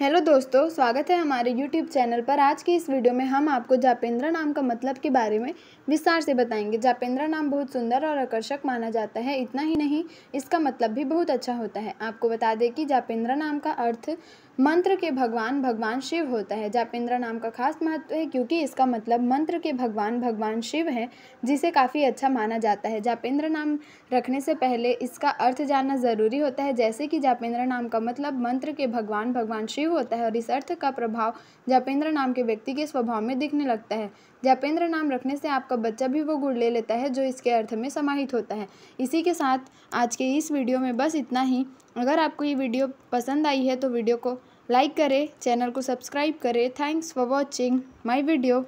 hello दोस्तों स्वागत है हमारे यूट्यूब चैनल पर आज की इस वीडियो में हम आपको जापेंद्रा नाम का मतलब के बारे में विस्तार से बताएंगे जापेंद्रा नाम बहुत सुंदर और आकर्षक माना जाता है इतना ही नहीं इसका मतलब भी बहुत अच्छा होता है आपको बता दें कि जापेंद्रा नाम का अर्थ मंत्र के भगवान भगवान शिव होता है जापेंद्र नाम का खास महत्व है क्योंकि इसका मतलब मंत्र के भगवान भगवान शिव हैं जिसे काफ़ी अच्छा माना जाता है जापेंद्र नाम रखने से पहले इसका अर्थ जानना ज़रूरी होता है जैसे कि जापेंद्र नाम का मतलब मंत्र के भगवान भगवान शिव होता है और इस अर्थ का प्रभाव जापेंद्र नाम के व्यक्ति के स्वभाव में दिखने लगता है जापेंद्र नाम रखने से आपका बच्चा भी वो गुड़ ले लेता है जो इसके अर्थ में समाहित होता है इसी के साथ आज के इस वीडियो में बस इतना ही अगर आपको ये वीडियो पसंद आई है तो वीडियो को लाइक करें चैनल को सब्सक्राइब करें thanks for watching my video